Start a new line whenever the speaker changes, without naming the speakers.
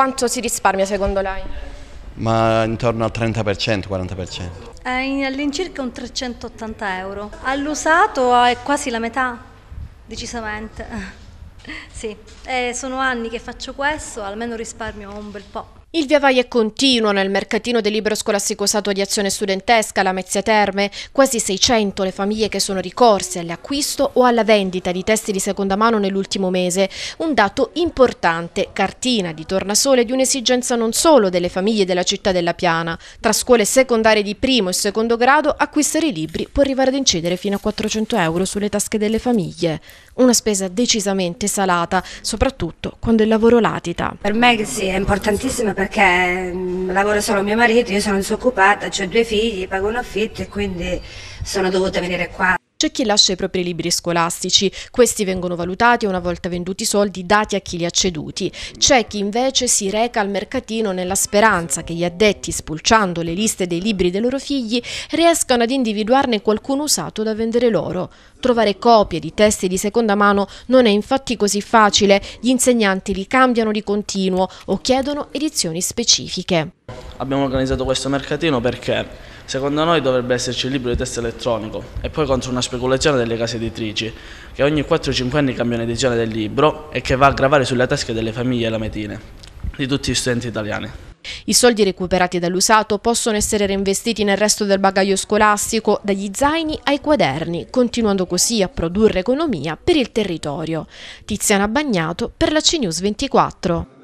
Quanto si risparmia secondo lei? Ma intorno al 30%, 40%. Eh, all'incirca un 380 euro. All'usato è quasi la metà, decisamente. sì, eh, sono anni che faccio questo, almeno risparmio un bel po'. Il via vai è continuo nel
mercatino del libro scolastico Sato di Azione Studentesca, la Mezzia Terme. Quasi 600 le famiglie che sono ricorse all'acquisto o alla vendita di testi di seconda mano nell'ultimo mese. Un dato importante, cartina di tornasole di un'esigenza non solo delle famiglie della città della Piana. Tra scuole secondarie di primo e secondo grado, acquistare i libri può arrivare ad incidere fino a 400 euro sulle tasche delle famiglie una spesa decisamente salata,
soprattutto quando il lavoro latita. Per me sì, è importantissima perché mm, lavoro solo mio marito, io sono disoccupata, ho cioè due figli, pago un affitto e quindi sono dovuta venire
qua c'è chi lascia i propri libri scolastici, questi vengono valutati e una volta venduti i soldi dati a chi li ha ceduti. C'è chi invece si reca al mercatino nella speranza che gli addetti, spulciando le liste dei libri dei loro figli, riescano ad individuarne qualcuno usato da vendere loro. Trovare copie di testi di seconda mano non è infatti così facile, gli insegnanti li cambiano di continuo o chiedono edizioni specifiche.
Abbiamo organizzato questo mercatino perché Secondo noi dovrebbe esserci il libro di testo elettronico e poi contro una speculazione delle case editrici che ogni 4-5 anni cambiano edizione del libro e che va a gravare sulle tasche delle famiglie e lametine di tutti gli studenti italiani.
I soldi recuperati dall'usato possono essere reinvestiti nel resto del bagaglio scolastico, dagli zaini ai quaderni, continuando così a produrre economia per il territorio. Tiziana Bagnato per la CNews 24.